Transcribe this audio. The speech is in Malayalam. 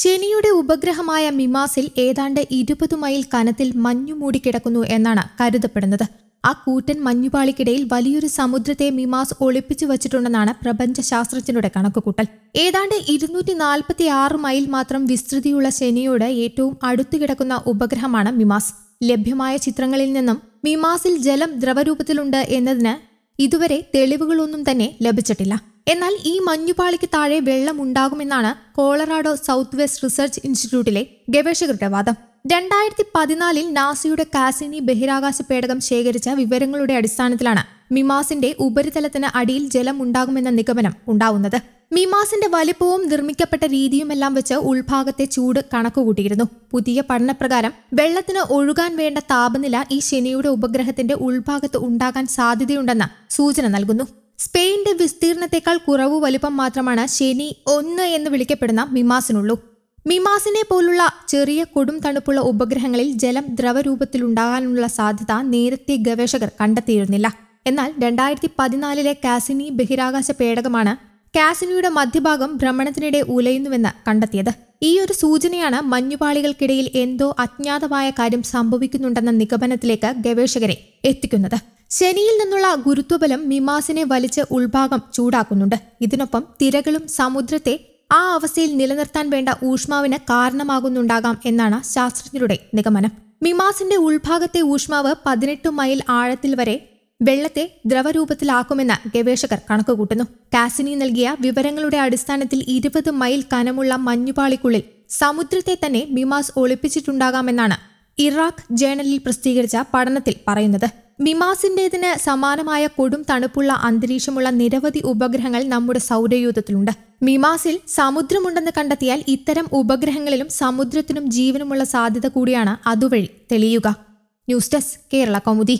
ശനിയുടെ ഉപഗ്രഹമായ മിമാസിൽ ഏതാണ്ട് ഇരുപത് മൈൽ കനത്തിൽ മഞ്ഞു മൂടിക്കിടക്കുന്നു എന്നാണ് കരുതപ്പെടുന്നത് ആ കൂറ്റൻ മഞ്ഞുപാളിക്കിടയിൽ വലിയൊരു സമുദ്രത്തെ മിമാസ് ഒളിപ്പിച്ചു വച്ചിട്ടുണ്ടെന്നാണ് പ്രപഞ്ച ശാസ്ത്രജ്ഞരുടെ കണക്കുകൂട്ടൽ ഏതാണ്ട് ഇരുന്നൂറ്റി നാൽപ്പത്തി ആറ് മൈൽ മാത്രം വിസ്തൃതിയുള്ള ശനിയോട് ഏറ്റവും അടുത്തു കിടക്കുന്ന ഉപഗ്രഹമാണ് മിമാസ് ലഭ്യമായ ചിത്രങ്ങളിൽ നിന്നും മിമാസിൽ ജലം ദ്രവരൂപത്തിലുണ്ട് എന്നതിന് ഇതുവരെ തെളിവുകളൊന്നും തന്നെ ലഭിച്ചിട്ടില്ല എന്നാൽ ഈ മഞ്ഞുപാളിക്ക് താഴെ വെള്ളം ഉണ്ടാകുമെന്നാണ് കോളറാഡോ സൗത്ത് വെസ്റ്റ് റിസർച്ച് ഇൻസ്റ്റിറ്റ്യൂട്ടിലെ ഗവേഷകരുടെ വാദം രണ്ടായിരത്തി പതിനാലിൽ നാസയുടെ കാസിനി ബഹിരാകാശ പേടകം ശേഖരിച്ച വിവരങ്ങളുടെ അടിസ്ഥാനത്തിലാണ് മിമാസിന്റെ ഉപരിതലത്തിന് അടിയിൽ ജലം ഉണ്ടാകുമെന്ന നിഗമനം ഉണ്ടാവുന്നത് മിമാസിന്റെ വലിപ്പവും നിർമ്മിക്കപ്പെട്ട രീതിയുമെല്ലാം വെച്ച് ഉൾഭാഗത്തെ ചൂട് കണക്കുകൂട്ടിയിരുന്നു പുതിയ പഠനപ്രകാരം വെള്ളത്തിന് ഒഴുകാൻ വേണ്ട താപനില ഈ ശനിയുടെ ഉപഗ്രഹത്തിന്റെ ഉൾഭാഗത്ത് ഉണ്ടാകാൻ സാധ്യതയുണ്ടെന്ന സൂചന നൽകുന്നു സ്പെയിന്റെ വിസ്തീർണത്തെക്കാൾ കുറവ് വലുപ്പം മാത്രമാണ് ശനി ഒന്ന് എന്ന് വിളിക്കപ്പെടുന്ന മിമാസിനുള്ളൂ മിമാസിനെ പോലുള്ള ചെറിയ കൊടും തണുപ്പുള്ള ഉപഗ്രഹങ്ങളിൽ ജലം ദ്രവരൂപത്തിലുണ്ടാകാനുള്ള സാധ്യത നേരത്തെ ഗവേഷകർ കണ്ടെത്തിയിരുന്നില്ല എന്നാൽ രണ്ടായിരത്തി പതിനാലിലെ കാസിനി ബഹിരാകാശ പേടകമാണ് കാസിനിയുടെ മധ്യഭാഗം ഭ്രമണത്തിനിടെ ഉലയുന്നുവെന്ന് കണ്ടെത്തിയത് ഈ ഒരു സൂചനയാണ് മഞ്ഞുപാളികൾക്കിടയിൽ എന്തോ അജ്ഞാതമായ കാര്യം സംഭവിക്കുന്നുണ്ടെന്ന നിഗമനത്തിലേക്ക് ഗവേഷകരെ എത്തിക്കുന്നത് ശനിയിൽ നിന്നുള്ള ഗുരുത്വബലം മിമാസിനെ വലിച്ച് ഉൾഭാഗം ചൂടാക്കുന്നുണ്ട് ഇതിനൊപ്പം തിരകളും സമുദ്രത്തെ ആ അവസ്ഥയിൽ നിലനിർത്താൻ വേണ്ട ഊഷ്മാവിന് കാരണമാകുന്നുണ്ടാകാം എന്നാണ് ശാസ്ത്രജ്ഞരുടെ നിഗമനം മിമാസിന്റെ ഉൾഭാഗത്തെ ഊഷ്മാവ് പതിനെട്ട് മൈൽ ആഴത്തിൽ വരെ വെള്ളത്തെ ദ്രവരൂപത്തിലാക്കുമെന്ന് ഗവേഷകർ കണക്കുകൂട്ടുന്നു കാസിനി നൽകിയ വിവരങ്ങളുടെ അടിസ്ഥാനത്തിൽ ഇരുപത് മൈൽ കനമുള്ള മഞ്ഞുപാളിക്കുള്ളിൽ സമുദ്രത്തെ തന്നെ മിമാസ് ഒളിപ്പിച്ചിട്ടുണ്ടാകാമെന്നാണ് ഇറാഖ് ജേണലിൽ പ്രസിദ്ധീകരിച്ച പഠനത്തിൽ പറയുന്നത് മിമാസിൻ്റേതിന് സമാനമായ കൊടും തണുപ്പുള്ള അന്തരീക്ഷമുള്ള നിരവധി ഉപഗ്രഹങ്ങൾ നമ്മുടെ സൗരയൂഥത്തിലുണ്ട് മിമാസിൽ സമുദ്രമുണ്ടെന്ന് കണ്ടെത്തിയാൽ ഇത്തരം ഉപഗ്രഹങ്ങളിലും സമുദ്രത്തിനും ജീവനുമുള്ള സാധ്യത കൂടിയാണ് അതുവഴി തെളിയുക ന്യൂസ് ഡെസ്ക് കേരള കൗമുദി